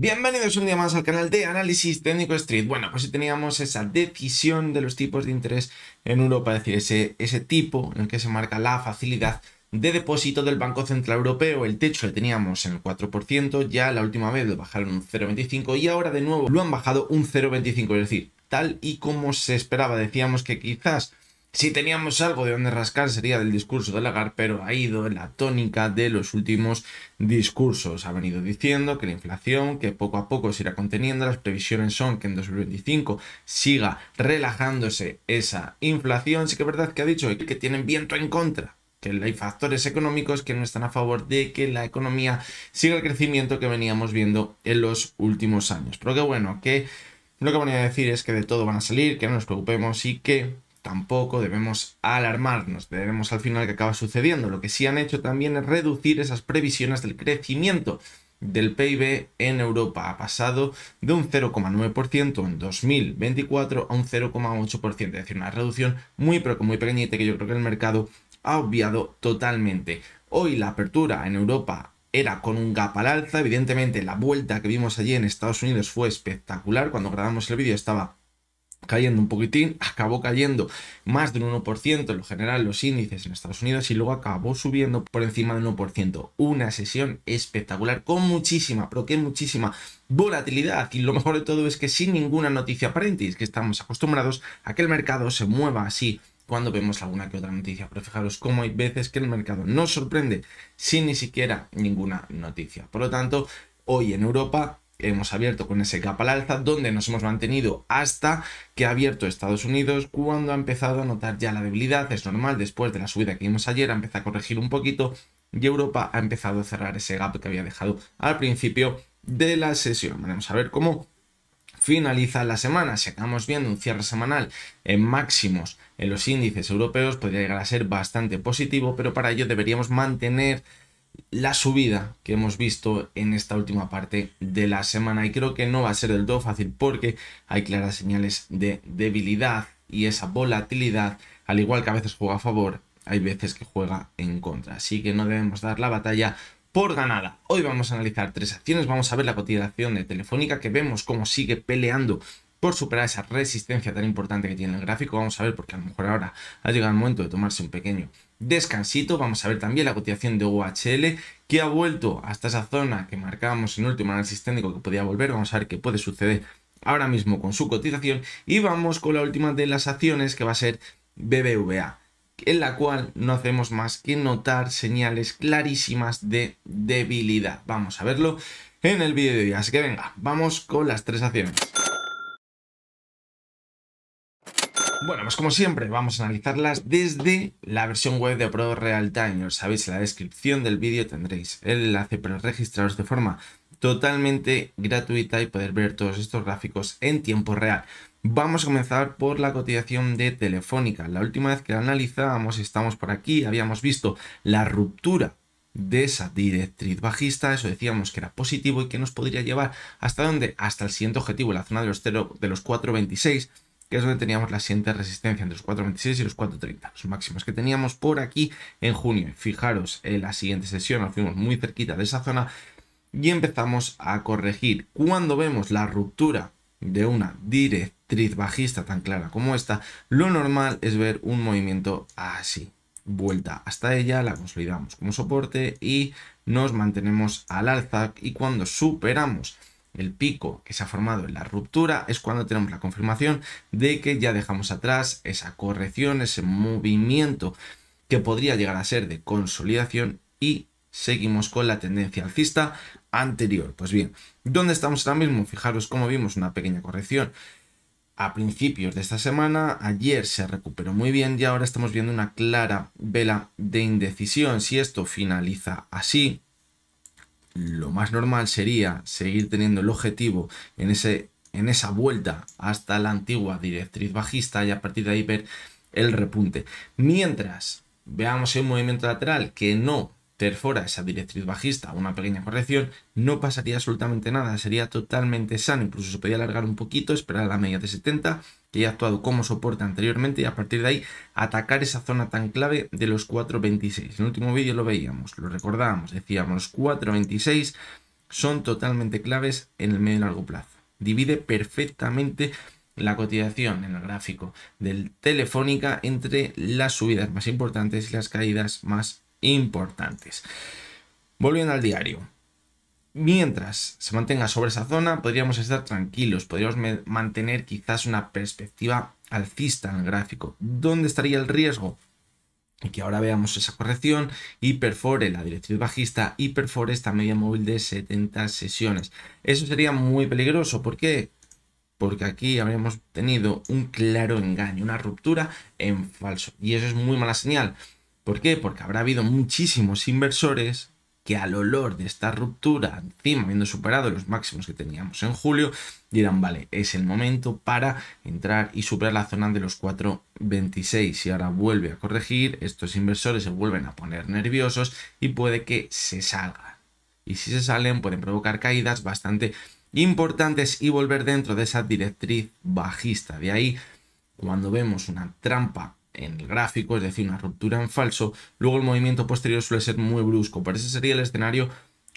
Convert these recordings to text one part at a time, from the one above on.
Bienvenidos un día más al canal de Análisis Técnico Street. Bueno, pues si teníamos esa decisión de los tipos de interés en Europa, es decir, ese, ese tipo en el que se marca la facilidad de depósito del Banco Central Europeo, el techo lo teníamos en el 4%, ya la última vez lo bajaron un 0,25 y ahora de nuevo lo han bajado un 0,25, es decir, tal y como se esperaba, decíamos que quizás si teníamos algo de donde rascar sería del discurso de Lagarde, pero ha ido en la tónica de los últimos discursos. Ha venido diciendo que la inflación, que poco a poco se irá conteniendo, las previsiones son que en 2025 siga relajándose esa inflación. Sí que es verdad que ha dicho que tienen viento en contra, que hay factores económicos que no están a favor de que la economía siga el crecimiento que veníamos viendo en los últimos años. Pero que bueno, que lo que van a decir es que de todo van a salir, que no nos preocupemos y que tampoco debemos alarmarnos, veremos al final que acaba sucediendo. Lo que sí han hecho también es reducir esas previsiones del crecimiento del PIB en Europa. Ha pasado de un 0,9% en 2024 a un 0,8%, es decir, una reducción muy pero muy pequeñita que yo creo que el mercado ha obviado totalmente. Hoy la apertura en Europa era con un gap al alza, evidentemente la vuelta que vimos allí en Estados Unidos fue espectacular, cuando grabamos el vídeo estaba cayendo un poquitín, acabó cayendo más de un 1% en lo general los índices en Estados Unidos y luego acabó subiendo por encima del 1%. Una sesión espectacular con muchísima, pero que muchísima volatilidad y lo mejor de todo es que sin ninguna noticia aparente es que estamos acostumbrados a que el mercado se mueva así cuando vemos alguna que otra noticia, pero fijaros cómo hay veces que el mercado nos sorprende sin ni siquiera ninguna noticia. Por lo tanto, hoy en Europa hemos abierto con ese gap al alza, donde nos hemos mantenido hasta que ha abierto Estados Unidos, cuando ha empezado a notar ya la debilidad, es normal, después de la subida que vimos ayer, empieza a corregir un poquito y Europa ha empezado a cerrar ese gap que había dejado al principio de la sesión. Vamos a ver cómo finaliza la semana. Si acabamos viendo un cierre semanal en máximos en los índices europeos, podría llegar a ser bastante positivo, pero para ello deberíamos mantener la subida que hemos visto en esta última parte de la semana y creo que no va a ser del todo fácil porque hay claras señales de debilidad y esa volatilidad, al igual que a veces juega a favor, hay veces que juega en contra. Así que no debemos dar la batalla por ganada. Hoy vamos a analizar tres acciones, vamos a ver la cotización de Telefónica que vemos cómo sigue peleando por superar esa resistencia tan importante que tiene el gráfico. Vamos a ver, porque a lo mejor ahora ha llegado el momento de tomarse un pequeño descansito. Vamos a ver también la cotización de UHL que ha vuelto hasta esa zona que marcábamos en último análisis técnico que podía volver. Vamos a ver qué puede suceder ahora mismo con su cotización. Y vamos con la última de las acciones que va a ser BBVA en la cual no hacemos más que notar señales clarísimas de debilidad. Vamos a verlo en el vídeo de hoy. Así que venga, vamos con las tres acciones. Bueno, pues como siempre, vamos a analizarlas desde la versión web de Pro Real Time. sabéis, en la descripción del vídeo tendréis el enlace para registraros de forma totalmente gratuita y poder ver todos estos gráficos en tiempo real. Vamos a comenzar por la cotización de Telefónica. La última vez que la analizábamos, estamos por aquí, habíamos visto la ruptura de esa directriz bajista, eso decíamos que era positivo y que nos podría llevar hasta dónde? Hasta el siguiente objetivo, la zona de los, de los 426 que es donde teníamos la siguiente resistencia entre los 4.26 y los 4.30, los máximos que teníamos por aquí en junio. Fijaros, en la siguiente sesión nos fuimos muy cerquita de esa zona y empezamos a corregir. Cuando vemos la ruptura de una directriz bajista tan clara como esta, lo normal es ver un movimiento así. Vuelta hasta ella, la consolidamos como soporte y nos mantenemos al alza y cuando superamos el pico que se ha formado en la ruptura es cuando tenemos la confirmación de que ya dejamos atrás esa corrección, ese movimiento que podría llegar a ser de consolidación y seguimos con la tendencia alcista anterior. Pues bien, ¿dónde estamos ahora mismo? Fijaros cómo vimos una pequeña corrección a principios de esta semana, ayer se recuperó muy bien y ahora estamos viendo una clara vela de indecisión. Si esto finaliza así, lo más normal sería seguir teniendo el objetivo en, ese, en esa vuelta hasta la antigua directriz bajista y a partir de ahí ver el repunte. Mientras veamos un movimiento lateral que no perfora esa directriz bajista, una pequeña corrección, no pasaría absolutamente nada, sería totalmente sano, incluso se podía alargar un poquito, esperar a la media de 70 que ha actuado como soporte anteriormente y a partir de ahí atacar esa zona tan clave de los 4.26. En el último vídeo lo veíamos, lo recordábamos, decíamos 4.26 son totalmente claves en el medio y largo plazo. Divide perfectamente la cotización en el gráfico del Telefónica entre las subidas más importantes y las caídas más importantes. Volviendo al diario, Mientras se mantenga sobre esa zona, podríamos estar tranquilos, podríamos mantener quizás una perspectiva alcista en el gráfico. ¿Dónde estaría el riesgo? Y que ahora veamos esa corrección y perfore la dirección bajista y perfore esta media móvil de 70 sesiones. Eso sería muy peligroso. ¿Por qué? Porque aquí habríamos tenido un claro engaño, una ruptura en falso. Y eso es muy mala señal. ¿Por qué? Porque habrá habido muchísimos inversores que al olor de esta ruptura, encima habiendo superado los máximos que teníamos en julio, dirán, vale, es el momento para entrar y superar la zona de los 4.26 y ahora vuelve a corregir, estos inversores se vuelven a poner nerviosos y puede que se salga. Y si se salen pueden provocar caídas bastante importantes y volver dentro de esa directriz bajista. De ahí, cuando vemos una trampa en el gráfico, es decir, una ruptura en falso, luego el movimiento posterior suele ser muy brusco, pero ese sería el escenario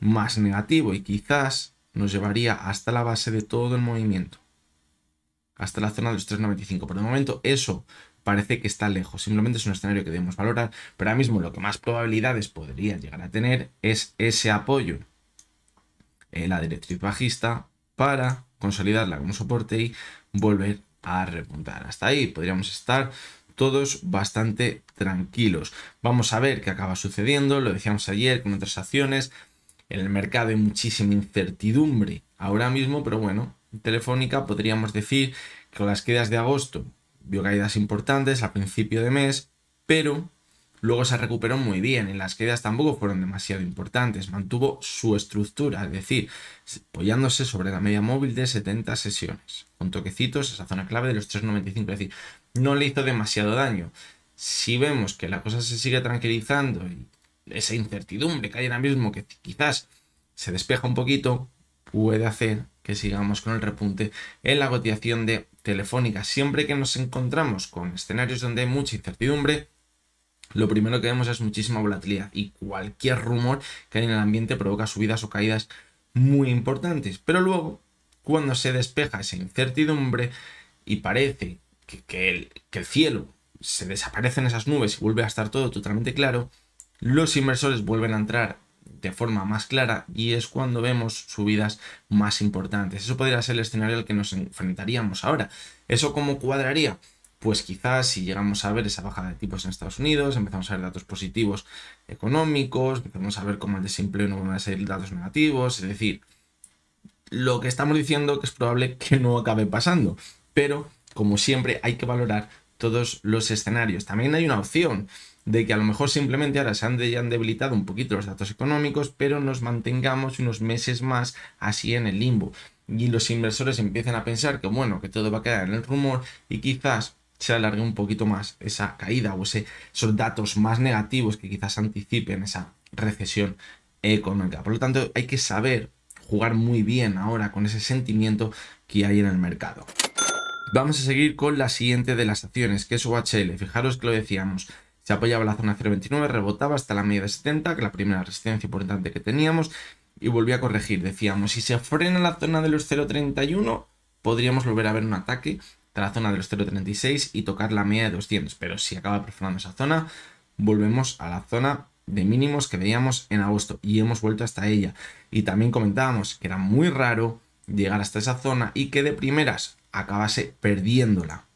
más negativo y quizás nos llevaría hasta la base de todo el movimiento, hasta la zona de los 3,95, por el momento eso parece que está lejos, simplemente es un escenario que debemos valorar, pero ahora mismo lo que más probabilidades podría llegar a tener es ese apoyo, en la directriz bajista, para consolidarla como soporte y volver a repuntar. Hasta ahí podríamos estar todos bastante tranquilos. Vamos a ver qué acaba sucediendo, lo decíamos ayer con otras acciones, en el mercado hay muchísima incertidumbre ahora mismo, pero bueno, Telefónica podríamos decir que con las quedas de agosto vio caídas importantes a principio de mes, pero luego se recuperó muy bien y las quedas tampoco fueron demasiado importantes, mantuvo su estructura, es decir, apoyándose sobre la media móvil de 70 sesiones, con toquecitos, esa zona clave de los 3,95, es decir, no le hizo demasiado daño. Si vemos que la cosa se sigue tranquilizando y esa incertidumbre que hay ahora mismo, que quizás se despeja un poquito, puede hacer que sigamos con el repunte en la cotización de Telefónica. Siempre que nos encontramos con escenarios donde hay mucha incertidumbre, lo primero que vemos es muchísima volatilidad y cualquier rumor que hay en el ambiente provoca subidas o caídas muy importantes. Pero luego, cuando se despeja esa incertidumbre y parece que, el, cielo se desaparecen esas nubes y vuelve a estar todo totalmente claro, los inversores vuelven a entrar de forma más clara y es cuando vemos subidas más importantes. Eso podría ser el escenario al que nos enfrentaríamos ahora. ¿Eso cómo cuadraría? Pues quizás si llegamos a ver esa bajada de tipos en Estados Unidos, empezamos a ver datos positivos económicos, empezamos a ver cómo el desempleo no van a ser datos negativos, es decir, lo que estamos diciendo que es probable que no acabe pasando, pero como siempre, hay que valorar todos los escenarios. También hay una opción de que a lo mejor simplemente ahora se han, debilitado un poquito los datos económicos, pero nos mantengamos unos meses más así en el limbo. Y los inversores empiezan a pensar que bueno, que todo va a quedar en el rumor y quizás se alargue un poquito más esa caída o esos datos más negativos que quizás anticipen esa recesión económica. Por lo tanto, hay que saber jugar muy bien ahora con ese sentimiento que hay en el mercado. Vamos a seguir con la siguiente de las acciones, que es UHL. Fijaros que lo decíamos. Se apoyaba la zona 0.29, rebotaba hasta la media de 70, que la primera resistencia importante que teníamos, y volvía a corregir. Decíamos, si se frena la zona de los 0.31, podríamos volver a ver un ataque de la zona de los 0.36 y tocar la media de 200. Pero si acaba perforando esa zona, volvemos a la zona de mínimos que veíamos en agosto y hemos vuelto hasta ella. Y también comentábamos que era muy raro llegar hasta esa zona y que de primeras acabase perdiéndola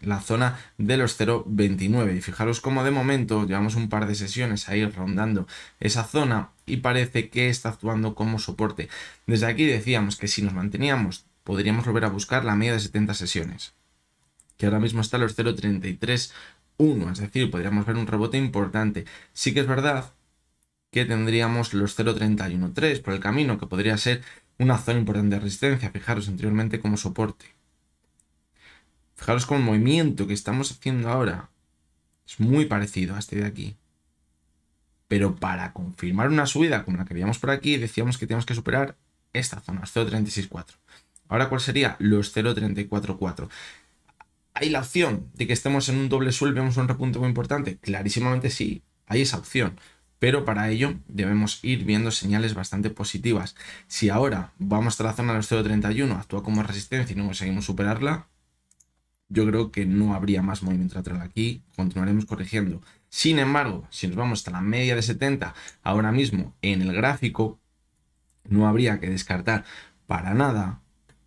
la zona de los 0.29 y fijaros como de momento llevamos un par de sesiones ahí rondando esa zona y parece que está actuando como soporte desde aquí decíamos que si nos manteníamos podríamos volver a buscar la media de 70 sesiones que ahora mismo está en los 0.331 es decir podríamos ver un rebote importante sí que es verdad que tendríamos los 0.313 por el camino que podría ser una zona importante de resistencia fijaros anteriormente como soporte Fijaros con el movimiento que estamos haciendo ahora. Es muy parecido a este de aquí. Pero para confirmar una subida como la que veíamos por aquí, decíamos que teníamos que superar esta zona, 0.364. Ahora, ¿cuál sería? Los 0.344. ¿Hay la opción de que estemos en un doble suelo y vemos un repunte muy importante? Clarísimamente sí, hay esa opción. Pero para ello debemos ir viendo señales bastante positivas. Si ahora vamos a la zona de los 0.31, actúa como resistencia y no conseguimos superarla, yo creo que no habría más movimiento lateral aquí, continuaremos corrigiendo. Sin embargo, si nos vamos hasta la media de 70, ahora mismo en el gráfico, no habría que descartar para nada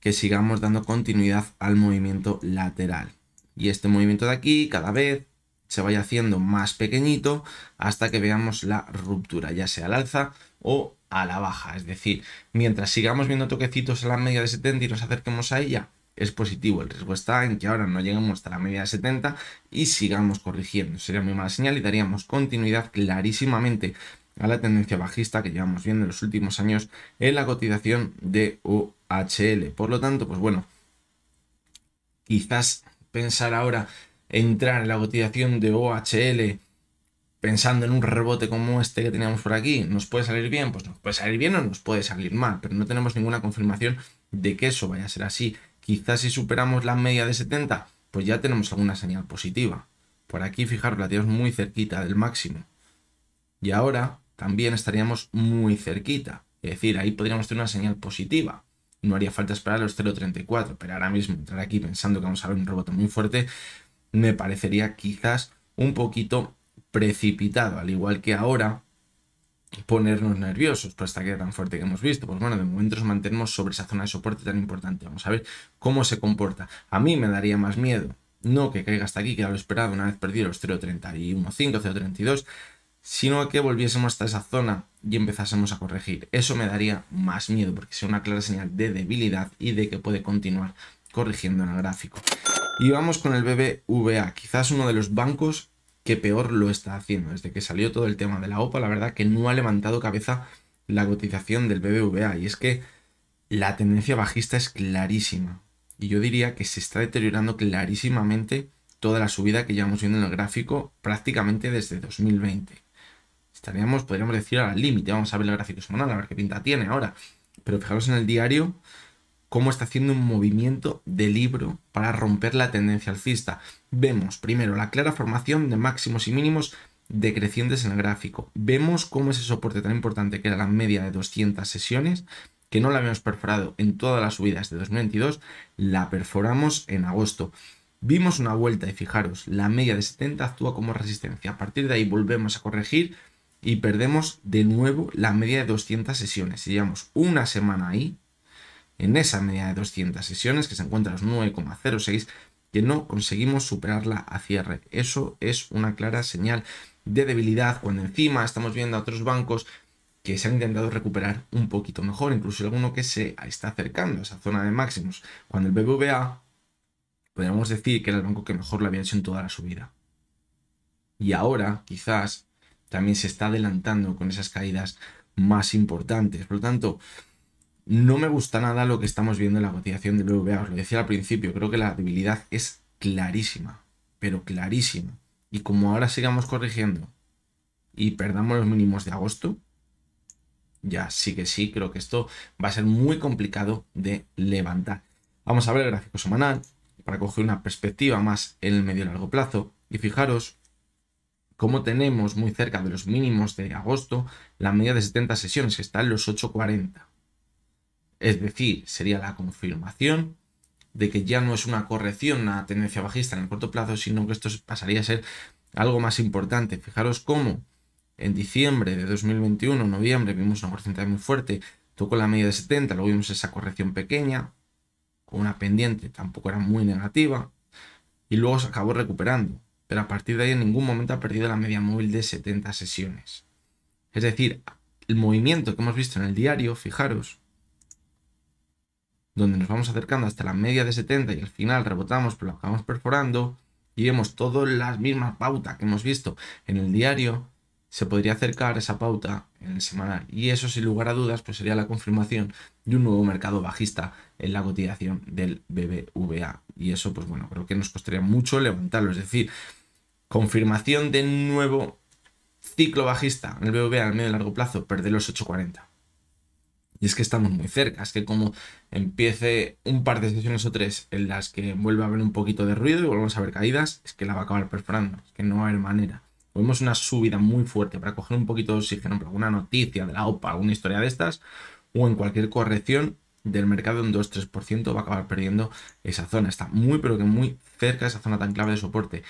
que sigamos dando continuidad al movimiento lateral. Y este movimiento de aquí cada vez se vaya haciendo más pequeñito hasta que veamos la ruptura, ya sea al alza o a la baja. Es decir, mientras sigamos viendo toquecitos a la media de 70 y nos acerquemos a ella, es positivo. El riesgo está en que ahora no lleguemos hasta la media de 70 y sigamos corrigiendo. Sería muy mala señal y daríamos continuidad clarísimamente a la tendencia bajista que llevamos viendo en los últimos años en la cotización de OHL. Por lo tanto, pues bueno, quizás pensar ahora entrar en la cotización de OHL pensando en un rebote como este que teníamos por aquí, ¿nos puede salir bien? Pues nos puede salir bien o nos puede salir mal, pero no tenemos ninguna confirmación de que eso vaya a ser así. Quizás si superamos la media de 70, pues ya tenemos alguna señal positiva. Por aquí, fijaros, la tenemos muy cerquita del máximo. Y ahora también estaríamos muy cerquita. Es decir, ahí podríamos tener una señal positiva. No haría falta esperar los 0.34, pero ahora mismo entrar aquí pensando que vamos a ver un rebote muy fuerte, me parecería quizás un poquito precipitado. Al igual que ahora, ponernos nerviosos por esta queda tan fuerte que hemos visto. Pues bueno, de momento nos mantenemos sobre esa zona de soporte tan importante. Vamos a ver cómo se comporta. A mí me daría más miedo no que caiga hasta aquí, que era lo esperado una vez perdido los 0.31, 0.32, sino que volviésemos hasta esa zona y empezásemos a corregir. Eso me daría más miedo porque sea una clara señal de debilidad y de que puede continuar corrigiendo en el gráfico. Y vamos con el BBVA, quizás uno de los bancos que peor lo está haciendo. Desde que salió todo el tema de la OPA, la verdad que no ha levantado cabeza la cotización del BBVA. Y es que la tendencia bajista es clarísima. Y yo diría que se está deteriorando clarísimamente toda la subida que llevamos viendo en el gráfico prácticamente desde 2020. Estaríamos, podríamos decir, al límite. Vamos a ver el gráfico semanal, a ver qué pinta tiene ahora. Pero fijaros en el diario, cómo está haciendo un movimiento de libro para romper la tendencia alcista. Vemos primero la clara formación de máximos y mínimos decrecientes en el gráfico. Vemos cómo ese soporte tan importante que era la media de 200 sesiones, que no la habíamos perforado en todas las subidas de 2022, la perforamos en agosto. Vimos una vuelta y fijaros, la media de 70 actúa como resistencia. A partir de ahí volvemos a corregir y perdemos de nuevo la media de 200 sesiones. Si llevamos una semana ahí, en esa media de 200 sesiones que se encuentra a los 9,06 que no conseguimos superarla a cierre. Eso es una clara señal de debilidad cuando encima estamos viendo a otros bancos que se han intentado recuperar un poquito mejor, incluso alguno que se está acercando a esa zona de máximos, cuando el BBVA podríamos decir que era el banco que mejor lo había hecho en toda la subida. Y ahora quizás también se está adelantando con esas caídas más importantes. Por lo tanto, no me gusta nada lo que estamos viendo en la cotización de BBVA, os lo decía al principio, creo que la debilidad es clarísima, pero clarísima. Y como ahora sigamos corrigiendo y perdamos los mínimos de agosto, ya sí que sí, creo que esto va a ser muy complicado de levantar. Vamos a ver el gráfico semanal para coger una perspectiva más en el medio y largo plazo. Y fijaros cómo tenemos muy cerca de los mínimos de agosto la media de 70 sesiones, que está en los 840. Es decir, sería la confirmación de que ya no es una corrección, una tendencia bajista en el corto plazo, sino que esto pasaría a ser algo más importante. Fijaros cómo en diciembre de 2021, noviembre, vimos una porcentaje muy fuerte, tocó la media de 70, luego vimos esa corrección pequeña, con una pendiente, tampoco era muy negativa, y luego se acabó recuperando. Pero a partir de ahí en ningún momento ha perdido la media móvil de 70 sesiones. Es decir, el movimiento que hemos visto en el diario, fijaros, donde nos vamos acercando hasta la media de 70 y al final rebotamos pero lo acabamos perforando y vemos todas las mismas pautas que hemos visto en el diario, se podría acercar esa pauta en el semanal. Y eso sin lugar a dudas pues sería la confirmación de un nuevo mercado bajista en la cotización del BBVA. Y eso pues bueno, creo que nos costaría mucho levantarlo. Es decir, confirmación de nuevo ciclo bajista en el BBVA al medio y largo plazo, perder los 840. Y es que estamos muy cerca, es que como empiece un par de sesiones o tres en las que vuelve a haber un poquito de ruido y volvemos a ver caídas, es que la va a acabar perforando, es que no va a haber manera. Pues vemos una subida muy fuerte para coger un poquito de oxígeno por alguna noticia de la OPA, alguna historia de estas, o en cualquier corrección del mercado un 2-3% va a acabar perdiendo esa zona. Está muy, pero que muy cerca esa zona tan clave de soporte.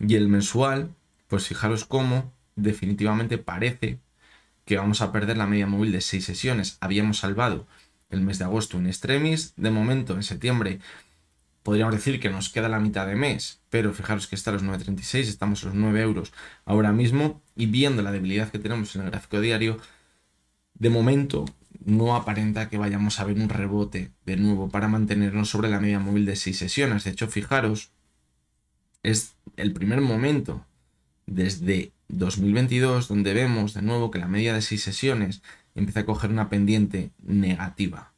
Y el mensual, pues fijaros cómo definitivamente parece que vamos a perder la media móvil de 6 sesiones. Habíamos salvado el mes de agosto en extremis. De momento, en septiembre, podríamos decir que nos queda la mitad de mes, pero fijaros que está a los 9.36, estamos a los 9 euros ahora mismo y viendo la debilidad que tenemos en el gráfico diario, de momento no aparenta que vayamos a ver un rebote de nuevo para mantenernos sobre la media móvil de 6 sesiones. De hecho, fijaros, es el primer momento desde 2022, donde vemos de nuevo que la media de 6 sesiones empieza a coger una pendiente negativa.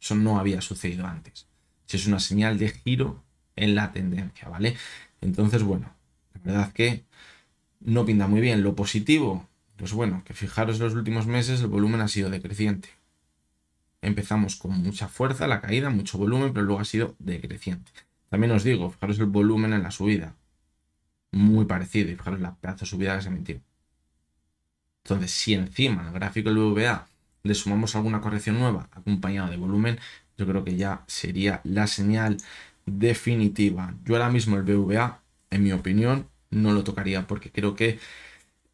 Eso no había sucedido antes. Eso es una señal de giro en la tendencia, ¿vale? Entonces, bueno, la verdad que no pinta muy bien. Lo positivo, pues bueno, que fijaros en los últimos meses el volumen ha sido decreciente. Empezamos con mucha fuerza la caída, mucho volumen, pero luego ha sido decreciente. También os digo, fijaros el volumen en la subida muy parecido. Y fijaros la pedazo de subida que se metió. Entonces, si encima al gráfico del BVA le sumamos alguna corrección nueva acompañada de volumen, yo creo que ya sería la señal definitiva. Yo ahora mismo el BVA, en mi opinión, no lo tocaría porque creo que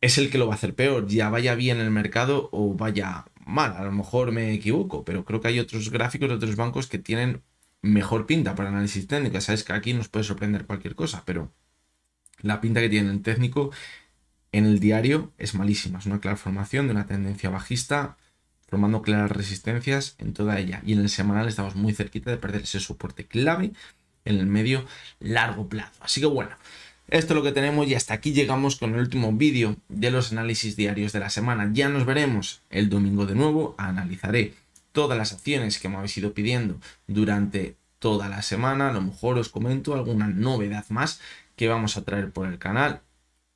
es el que lo va a hacer peor, ya vaya bien el mercado o vaya mal. A lo mejor me equivoco, pero creo que hay otros gráficos de otros bancos que tienen mejor pinta para análisis técnico. Sabes que aquí nos puede sorprender cualquier cosa, pero la pinta que tiene el técnico en el diario es malísima. Es una clara formación de una tendencia bajista, formando claras resistencias en toda ella. Y en el semanal estamos muy cerquita de perder ese soporte clave en el medio largo plazo. Así que bueno, esto es lo que tenemos y hasta aquí llegamos con el último vídeo de los análisis diarios de la semana. Ya nos veremos el domingo de nuevo. Analizaré todas las acciones que me habéis ido pidiendo durante toda la semana. A lo mejor os comento alguna novedad más que vamos a traer por el canal.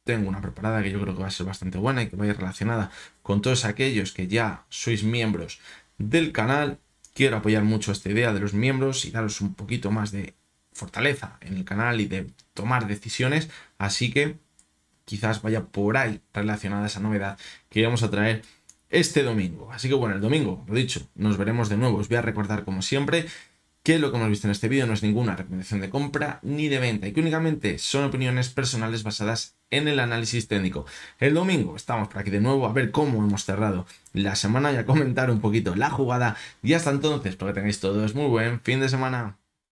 Tengo una preparada que yo creo que va a ser bastante buena y que vaya relacionada con todos aquellos que ya sois miembros del canal. Quiero apoyar mucho esta idea de los miembros y daros un poquito más de fortaleza en el canal y de tomar decisiones. Así que quizás vaya por ahí relacionada esa novedad que vamos a traer este domingo. Así que bueno, el domingo, lo dicho, nos veremos de nuevo. Os voy a recordar como siempre que lo que hemos visto en este vídeo no es ninguna recomendación de compra ni de venta y que únicamente son opiniones personales basadas en el análisis técnico. El domingo estamos por aquí de nuevo a ver cómo hemos cerrado la semana y a comentar un poquito la jugada y hasta entonces, porque que tengáis todos muy buen fin de semana.